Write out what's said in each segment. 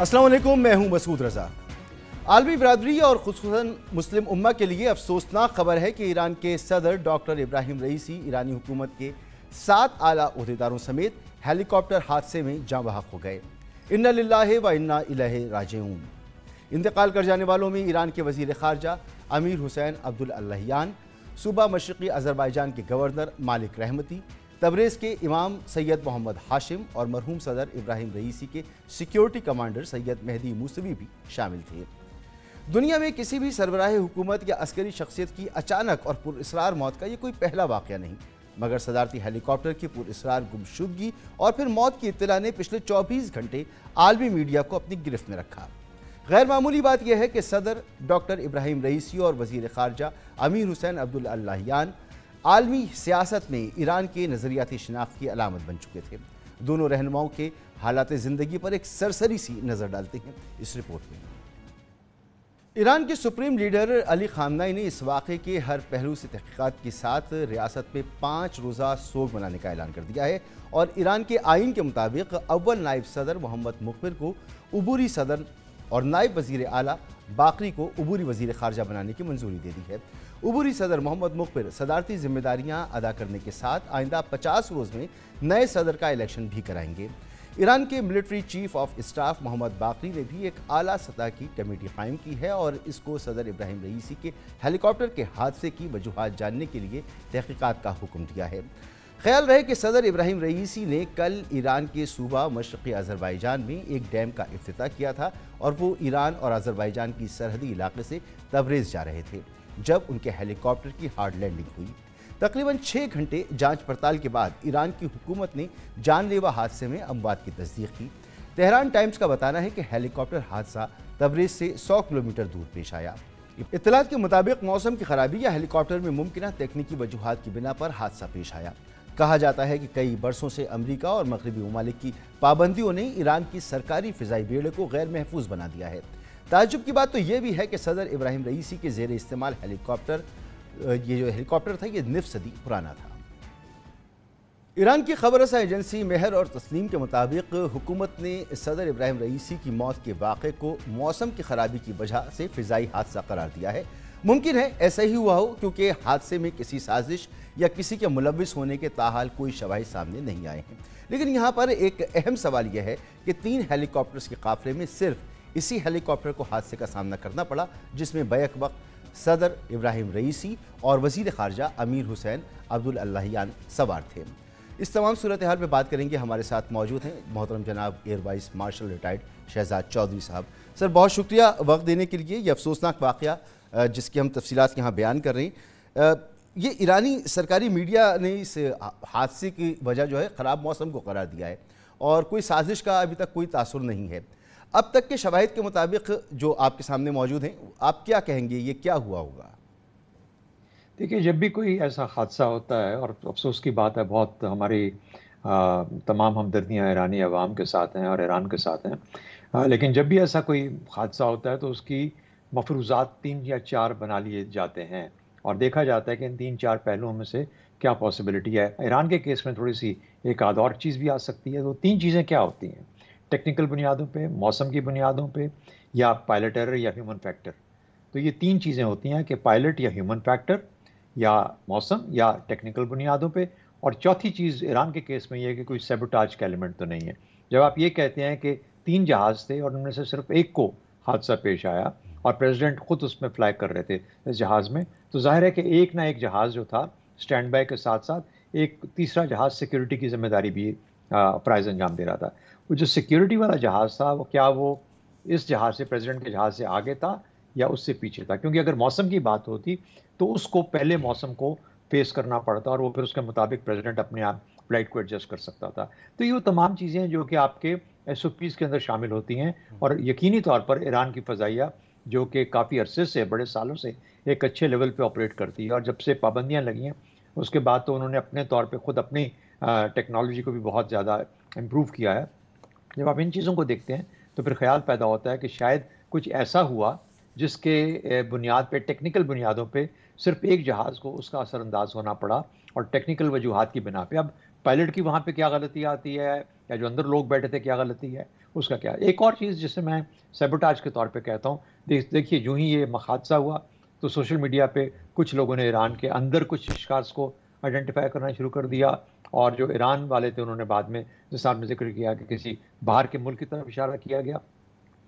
असलम मैं हूं मसूद रजा आलमी बरदरी और खसूस मुस्लिम उम्मा के लिए अफसोसनाक खबर है कि ईरान के सदर डॉक्टर इब्राहिम रईसी ईरानी हुकूमत के सात आला अहदेदारों समेत हेलीकॉप्टर हादसे में जाँ बहक हो गए इन्ना लाला व इन्ना इलह राजूम इंतकाल कर जाने वालों में ईरान के वजीर खारजा अमीर हुसैन अब्दुल सूबा मशरक़ी अजरबाईजान के गवर्नर मालिक रहमती तबरेज़ के इमाम सैयद मोहम्मद हाशिम और मरहूम सदर इब्राहिम रईसी के security commander Seyed Mehdi Mousavi भी शामिल थे दुनिया में किसी भी सरबराह हुकूमत या अस्करी शख्सियत की अचानक और पुरसरार मौत का ये कोई पहला वाक़ नहीं मगर सदारती हेलीकॉप्टर की पुरसरार गुमशुदगी और फिर मौत की इतला ने पिछले 24 घंटे आलमी मीडिया को अपनी गिरफ्त में रखा गैर मामूली बात यह है कि सदर डॉक्टर इब्राहिम रईसी और वजीर खारजा अमीर हुसैन अब्दुल आलमी सियासत में ईरान के नज़रियाती शनाख्त की अलामत बन चुके थे दोनों रहनुमाओं के हालात ज़िंदगी पर एक सरसरी सी नज़र डालते हैं इस रिपोर्ट में ईरान के सुप्रीम लीडर अली खामनाई ने इस वाक़े के हर पहलू से तहकीक़ात के साथ रियासत में पाँच रोज़ा सोग मनाने का ऐलान कर दिया है और ईरान के आइन के मुताबिक अव्वल नायब सदर मोहम्मद मुखबिर को अबूरी सदर और नायब वजीर अली बाकरी को अबूरी वजीर खारजा बनाने की मंजूरी दे दी है उबरी सदर मोहम्मद मुखबिर सदारती जिम्मेदारियां अदा करने के साथ आइंदा 50 रोज़ में नए सदर का इलेक्शन भी कराएंगे ईरान के military chief of staff Mohammad Bagheri ने भी एक आला सतह की कमेटी कायम की है और इसको सदर इब्राहिम रईसी के हेलीकॉप्टर के हादसे की वजूहत जानने के लिए तहकीक़त का हुक्म दिया है ख्याल रहे कि सदर इब्राहिम रईसी ने कल ईरान के सूबा मशरक़ी अजरबैजान में एक डैम का अफ्ताह किया था और वो ईरान और अजरबैजान की सरहदी इलाके से तबरेज़ जा रहे थे जब उनके हेलीकॉप्टर की हार्ड लैंडिंग हुई तकरीबन छः घंटे जांच पड़ताल के बाद ईरान की हुकूमत ने जानलेवा हादसे में अमवात की तस्दीक की तेहरान टाइम्स का बताना है कि हेलीकॉप्टर हादसा तबरेज से 100 किलोमीटर दूर पेश आया इतलात के मुताबिक मौसम की खराबी या हेलीकॉप्टर में मुमकिन तकनीकी वजूहत की बिना पर हादसा पेश आया कहा जाता है कि कई बरसों से अमरीका और मगरबी ममालिक की पाबंदियों ने ईरान की सरकारी फ़िज़ाई बेड़े को गैर महफूज बना दिया है ताजुब की बात तो यह भी है कि सदर इब्राहिम रईसी के जेर इस्तेमाल हेलीकॉप्टर ये जो हेलीकॉप्टर था ये निफ सदी पुराना था ईरान की खबर एजेंसी मेहर और तस्लीम के मुताबिक हुकूमत ने सदर इब्राहिम रईसी की मौत के वाक़े को मौसम की खराबी की वजह से फ़िज़ाई हादसा करार दिया है मुमकिन है ऐसा ही हुआ हो क्योंकि हादसे में किसी साजिश या किसी के मुलविस होने के ताहाल कोई शवाही सामने नहीं आए हैं लेकिन यहाँ पर एक अहम सवाल यह है कि तीन हेलीकॉप्टर्स के काफले में सिर्फ इसी हेलीकॉप्टर को हादसे का सामना करना पड़ा जिसमें बैक वक्त सदर इब्राहिम रईसी और वजीर खारजा अमीर हुसैन अब्दुल अल्लाहियान सवार थे इस तमाम सूरत हाल पर बात करेंगे हमारे साथ मौजूद हैं मोहतरम जनाब air vice marshal retired Shahzad Chaudhry साहब सर बहुत शुक्रिया वक्त देने के लिए ये अफसोसनाक वाक़ जिसकी हम तफसीत यहाँ बयान कर रहे हैं ये ईरानी सरकारी मीडिया ने इस हादसे की वजह जो है ख़राब मौसम को करार दिया है और कोई साजिश का अभी तक कोई तासर नहीं है अब तक के शवाहद के मुताबिक जो आपके सामने मौजूद हैं आप क्या कहेंगे ये क्या हुआ होगा देखिए जब भी कोई ऐसा हादसा होता है और अफसोस की बात है बहुत हमारी तमाम हमदर्दियाँ ईरानी अवाम के साथ हैं और ईरान के साथ हैं लेकिन जब भी ऐसा कोई हादसा होता है तो उसकी मफरूजात तीन या चार बना लिए जाते हैं और देखा जाता है कि इन तीन चार पहलुओं में से क्या पॉसिबिलिटी है ईरान के केस में थोड़ी सी एक आध और चीज़ भी आ सकती है तो तीन चीज़ें क्या होती हैं टेक्निकल बुनियादों पे मौसम की बुनियादों पे या पायलट एरर या ह्यूमन फैक्टर तो ये तीन चीज़ें होती हैं कि पायलट या ह्यूमन फैक्टर या मौसम या टेक्निकल बुनियादों पे और चौथी चीज़ ईरान के केस में यह है कि कोई सेबोटाज का एलिमेंट तो नहीं है जब आप ये कहते हैं कि तीन जहाज़ थे और उनमें से सिर्फ एक को हादसा पेश आया और प्रेसिडेंट खुद उसमें फ्लाई कर रहे थे इस जहाज़ में तो जाहिर है कि एक ना एक जहाज़ जो था स्टैंड बाय के साथ साथ एक तीसरा जहाज़ सिक्योरिटी की जिम्मेदारी भी फ्राइज अंजाम दे रहा था वो जो सिक्योरिटी वाला जहाज़ था वो क्या वो इस जहाज़ से प्रेसिडेंट के जहाज़ से आगे था या उससे पीछे था क्योंकि अगर मौसम की बात होती तो उसको पहले मौसम को फेस करना पड़ता और वो फिर उसके मुताबिक प्रेसिडेंट अपने आप फ्लाइट को एडजस्ट कर सकता था तो ये वो तमाम चीज़ें जो कि आपके एस के अंदर शामिल होती हैं और यकीनी तौर पर ईरान की फ़जाइया जो कि काफ़ी अरसे से बड़े सालों से एक अच्छे लेवल पे ऑपरेट करती है और जब से पाबंदियां लगी हैं उसके बाद तो उन्होंने अपने तौर पे खुद अपनी टेक्नोलॉजी को भी बहुत ज़्यादा इम्प्रूव किया है जब आप इन चीज़ों को देखते हैं तो फिर ख्याल पैदा होता है कि शायद कुछ ऐसा हुआ जिसके बुनियाद पे टेक्निकल बुनियादों पे सिर्फ एक जहाज़ को उसका असरअंदाज होना पड़ा और टेक्निकल वजूहत की बिना पे अब पायलट की वहाँ पे क्या गलती आती है या जो अंदर लोग बैठे थे क्या गलती है उसका क्या एक और चीज़ जिसे मैं सेबोटाज के तौर पे कहता हूँ देखिए जूँ ही ये मखादसा हुआ तो सोशल मीडिया पे कुछ लोगों ने ईरान के अंदर कुछ शिकार को आइडेंटिफाई करना शुरू कर दिया और जो ईरान वाले थे उन्होंने बाद में जिस ने जिक्र किया कि किसी बाहर के मुल्क की तरफ इशारा किया गया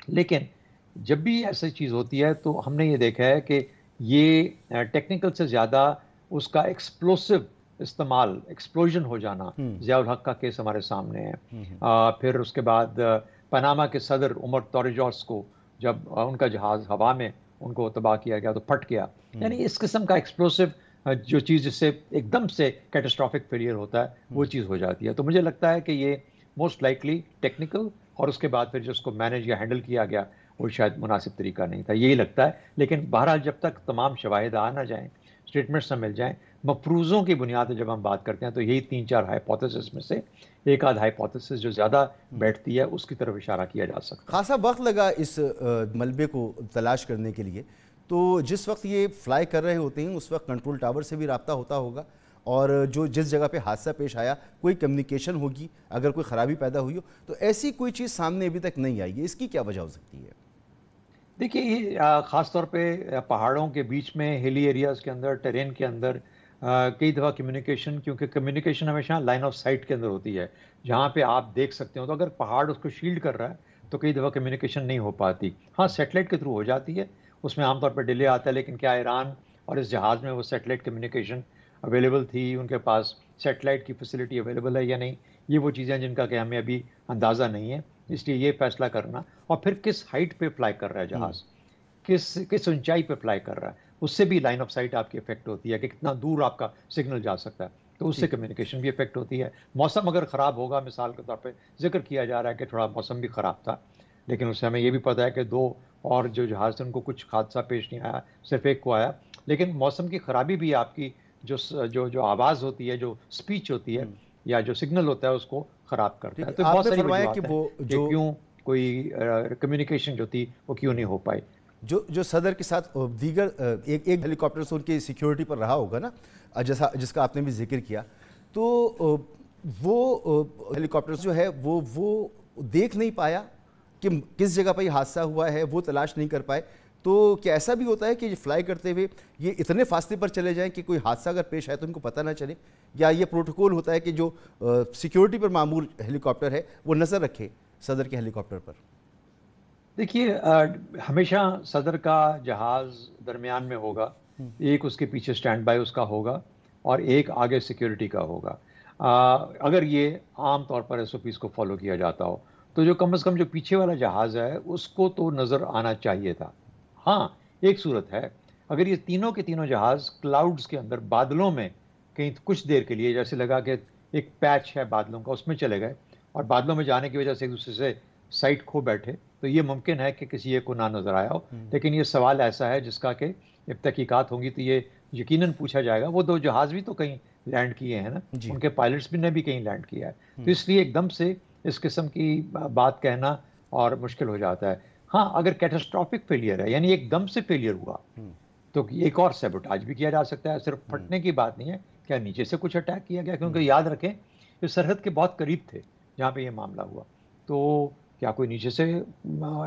लेकिन जब भी ऐसी चीज़ होती है तो हमने ये देखा है कि ये टेक्निकल से ज़्यादा उसका एक्सप्लोसिव इस्तेमाल एक्सप्लोजन हो जाना हम्म। जियाउल हक का केस हमारे सामने है आ, हम्म, हम्म। फिर उसके बाद पनामा के सदर उमर तोरेजॉस को जब उनका जहाज़ हवा में उनको तबाह किया गया तो फट गया यानी इस किस्म का एक्सप्लोसिव जो चीज़ जिससे एकदम से कैटेस्ट्रॉफिक फेलियर होता है हम्म। वो चीज़ हो जाती है तो मुझे लगता है कि ये मोस्ट लाइकली टेक्निकल और उसके बाद फिर जो उसको मैनेज या हैंडल किया गया वो शायद मुनासिब तरीका नहीं था यही लगता है लेकिन बहरहाल जब तक तमाम शवाहद आ ना जाएँ स्टेटमेंट्स ना मिल जाएँ मफरूज़ों की बुनियाद पर जब हम बात करते हैं तो यही तीन चार हाइपोथेसिस में से एक आध हाइपोथेसिस जो ज़्यादा हम्म। बैठती है उसकी तरफ इशारा किया जा सकता है खासा वक्त लगा इस मलबे को तलाश करने के लिए तो जिस वक्त ये फ्लाई कर रहे होते हैं उस वक्त कंट्रोल टावर से भी रबता होता होगा और जो जिस जगह पे हादसा पेश आया कोई कम्युनिकेशन होगी अगर कोई ख़राबी पैदा हुई हो तो ऐसी कोई चीज़ सामने अभी तक नहीं आई है इसकी क्या वजह हो सकती है देखिए ये ख़ासतौर पे पहाड़ों के बीच में हिली एरियाज़ के अंदर टेरेन के अंदर कई दफ़ा कम्युनिकेशन क्योंकि कम्युनिकेशन हमेशा लाइन ऑफ साइट के अंदर होती है जहाँ पर आप देख सकते हो तो अगर पहाड़ उसको शील्ड कर रहा है तो कई दफ़ा कम्युनिकेशन नहीं हो पाती हाँ सेटेलाइट के थ्रू हो जाती है उसमें आमतौर पर डिले आता है लेकिन क्या ईरान और इस जहाज़ में वो सेटेलाइट कम्युनिकेशन अवेलेबल थी उनके पास सेटेलाइट की फैसिलिटी अवेलेबल है या नहीं ये वो चीज़ें हैं जिनका कि हमें अभी अंदाज़ा नहीं है इसलिए ये फैसला करना और फिर किस हाइट पे फ्लाई कर रहा है जहाज़ हम्म। किस किस ऊंचाई पे फ्लाई कर रहा है उससे भी लाइन ऑफ साइट आपकी इफेक्ट होती है कि कितना दूर आपका सिग्नल जा सकता है तो उससे कम्युनिकेशन भी इफेक्ट होती है मौसम अगर ख़राब होगा मिसाल के तौर पर जिक्र किया जा रहा है कि थोड़ा मौसम भी ख़राब था लेकिन उस समय ये भी पता है कि दो और जो जहाज़ थे उनको कुछ हादसा पेश नहीं आया सिर्फ एक को आया लेकिन मौसम की खराबी भी आपकी जो जो जो आवाज़ होती है जो स्पीच होती है हम्म। या जो सिग्नल होता है उसको ख़राब करता है तो बहुत सारी कि वो जो क्यों कोई कम्युनिकेशन जो थी वो क्यों नहीं हो पाई जो जो सदर के साथ दीगर एक एक हेलीकॉप्टर से उनकी सिक्योरिटी पर रहा होगा ना जैसा जिसका आपने भी जिक्र किया तो वो हेलीकॉप्टर जो है वो वो देख नहीं पाया कि किस जगह पर यह हादसा हुआ है वो तलाश नहीं कर पाए तो क्या ऐसा भी होता है कि फ्लाई करते हुए ये इतने फासले पर चले जाएं कि कोई हादसा अगर पेश आए तो उनको पता ना चले या ये प्रोटोकॉल होता है कि जो सिक्योरिटी पर मामूल हेलीकॉप्टर है वो नज़र रखे सदर के हेलीकॉप्टर पर देखिए हमेशा सदर का जहाज़ दरमियान में होगा हम्म। एक उसके पीछे स्टैंड बाय उसका होगा और एक आगे सिक्योरिटी का होगा आ, अगर ये आम तौर पर एस को फॉलो किया जाता हो तो जो कम से कम जो पीछे वाला जहाज़ है उसको तो नज़र आना चाहिए था हाँ एक सूरत है अगर ये तीनों के तीनों जहाज़ क्लाउड्स के अंदर बादलों में कहीं कुछ देर के लिए जैसे लगा कि एक पैच है बादलों का उसमें चले गए और बादलों में जाने की वजह से एक दूसरे से साइट खो बैठे तो ये मुमकिन है कि किसी एक को ना नज़र आया हो हम्म। लेकिन ये सवाल ऐसा है जिसका कि जब तहक़ीकत होंगी तो ये यकीनन पूछा जाएगा वो दो जहाज़ भी तो कहीं लैंड किए हैं ना उनके पायलट्स भी ने भी कहीं लैंड किया है तो हम्म। इसलिए एकदम से इस किस्म की बात कहना और मुश्किल हो जाता है हाँ अगर कैटेस्ट्रॉफिक फेलियर है यानी एक दम से फेलियर हुआ हम्म। तो एक और सेबोटाज भी किया जा सकता है सिर्फ हम्म। फटने की बात नहीं है क्या नीचे से कुछ अटैक किया गया क्योंकि हम्म। याद रखें ये सरहद के बहुत करीब थे जहाँ पे ये मामला हुआ तो क्या कोई नीचे से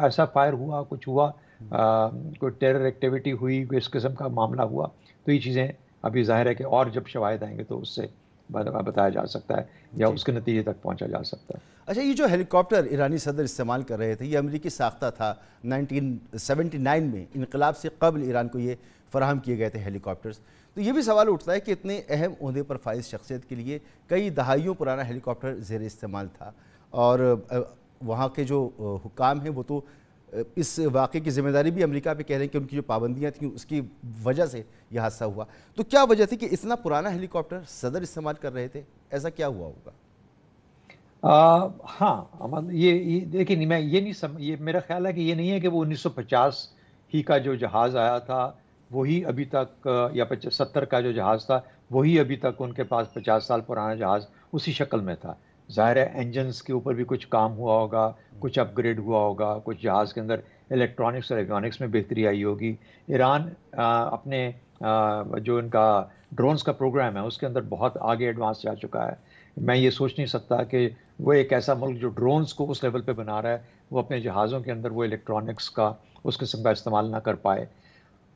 ऐसा फायर हुआ कुछ हुआ आ, कोई टेरर एक्टिविटी हुई कोई इस किस्म का मामला हुआ तो ये चीज़ें अभी जाहिर है कि और जब शवायद आएंगे तो उससे बताया जा सकता है या उसके नतीजे तक पहुंचा जा सकता है अच्छा ये जो हेलीकॉप्टर ईरानी सदर इस्तेमाल कर रहे थे ये अमरीकी साख्ता था 1979 में इनकलाब से कबल ईरान को ये फराहम किए गए थे हेलीकॉप्टर्स तो ये भी सवाल उठता है कि इतने अहम अहदे पर फायज शख्सियत के लिए कई दहाइयों पुराना हेलीकॉप्टर जेर इस्तेमाल था और वहाँ के जो हुकाम हैं वो तो इस वाक़े की जिम्मेदारी भी अमेरिका पे कह रहे हैं कि उनकी जो पाबंदियाँ थी उसकी वजह से यह हादसा हुआ तो क्या वजह थी कि इतना पुराना हेलीकॉप्टर सदर इस्तेमाल कर रहे थे ऐसा क्या हुआ होगा आ, हाँ अमन ये, ये नहीं मैं ये नहीं सम ये मेरा ख्याल है कि ये नहीं है कि वो 1950 ही का जो जहाज़ आया था वही अभी तक या पचास सत्तर का जो जहाज़ था वही अभी तक उनके पास पचास साल पुराना जहाज़ उसी शक्ल में था ज़ाहिर है इंजनस के ऊपर भी कुछ काम हुआ होगा कुछ अपग्रेड हुआ होगा कुछ जहाज़ के अंदर इलेक्ट्रॉनिक्स और इलेक्ट्रॉनिक्स में बेहतरी आई होगी ईरान अपने आ, जो इनका ड्रोन्स का प्रोग्राम है उसके अंदर बहुत आगे एडवांस जा चुका है मैं ये सोच नहीं सकता कि वो एक ऐसा मुल्क जो ड्रोन्स को उस लेवल पे बना रहा है वो अपने जहाज़ों के अंदर वो इलेक्ट्रॉनिक्स का उस किस्म का इस्तेमाल ना कर पाए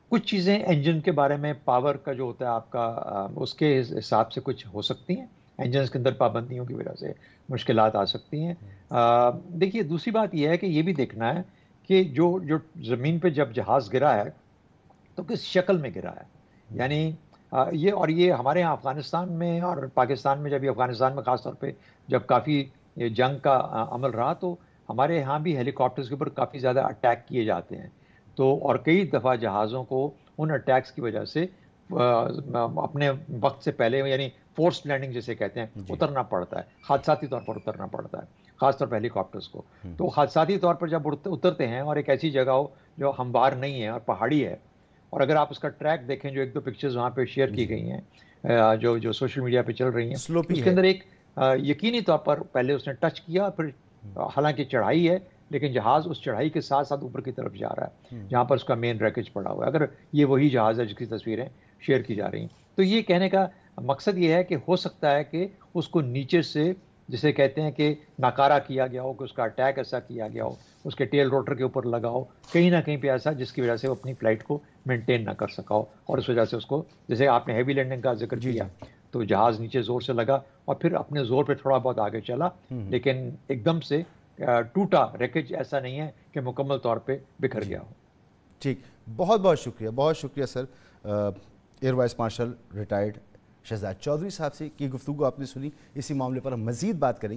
कुछ चीज़ें इंजन के बारे में पावर का जो होता है आपका उसके हिसाब से कुछ हो सकती हैं इंजन के अंदर पाबंदियों की वजह से मुश्किल आ सकती हैं देखिए दूसरी बात यह है कि ये भी देखना है कि जो जो ज़मीन पर जब जहाज़ गिरा है तो किस शक्ल में गिरा है यानी ये और ये हमारे यहाँ अफ़गानिस्तान में और पाकिस्तान में जब ये अफ़गानिस्तान में ख़ासतौर पर जब काफ़ी जंग का अमल रहा तो हमारे यहाँ भी हेलीकॉप्टर्स के ऊपर काफ़ी ज़्यादा अटैक किए जाते हैं तो और कई दफ़ा जहाज़ों को उन अटैक्स की वजह से अपने वक्त से पहले यानी फोर्स लैंडिंग जैसे कहते हैं उतरना पड़ता है हादसाती तौर पर उतरना पड़ता है खासतौर पर हेलीकॉप्टर्स को हम्म। तो हादसाती तौर पर जब उतरते हैं और एक ऐसी जगह हो जो हमवार नहीं है और पहाड़ी है और अगर आप उसका ट्रैक देखें जो एक दो पिक्चर्स वहाँ पे शेयर की गई हैं जो जो सोशल मीडिया पे चल रही हैं उसके अंदर है। एक यकीनी तौर पर पहले उसने टच किया फिर हम्म। हालांकि चढ़ाई है लेकिन जहाज उस चढ़ाई के साथ साथ ऊपर की तरफ जा रहा है हम्म। जहाँ पर उसका मेन रैकेज पड़ा हुआ है अगर ये वही जहाज है जिसकी तस्वीरें शेयर की जा रही हैं तो ये कहने का मकसद ये है कि हो सकता है कि उसको नीचे से जिसे कहते हैं कि नकारा किया गया हो कि उसका अटैक ऐसा किया गया हो उसके टेल रोटर के ऊपर लगाओ कहीं ना कहीं पे ऐसा जिसकी वजह से वो अपनी फ्लाइट को मेंटेन ना कर सकाओ और इस वजह से उसको जैसे आपने हैवी लैंडिंग का जिक्र किया तो जहाज़ नीचे ज़ोर से लगा और फिर अपने ज़ोर पे थोड़ा बहुत आगे चला हम्म, हम्म। लेकिन एकदम से टूटा रैकेज ऐसा नहीं है कि मुकम्मल तौर पर बिखर गया हो ठीक बहुत बहुत शुक्रिया बहुत शुक्रिया sir air vice marshal retired Shahzad Chaudhry साहब से की गुफ्तु आपने सुनी इसी मामले पर हम मजीद बात करेंगे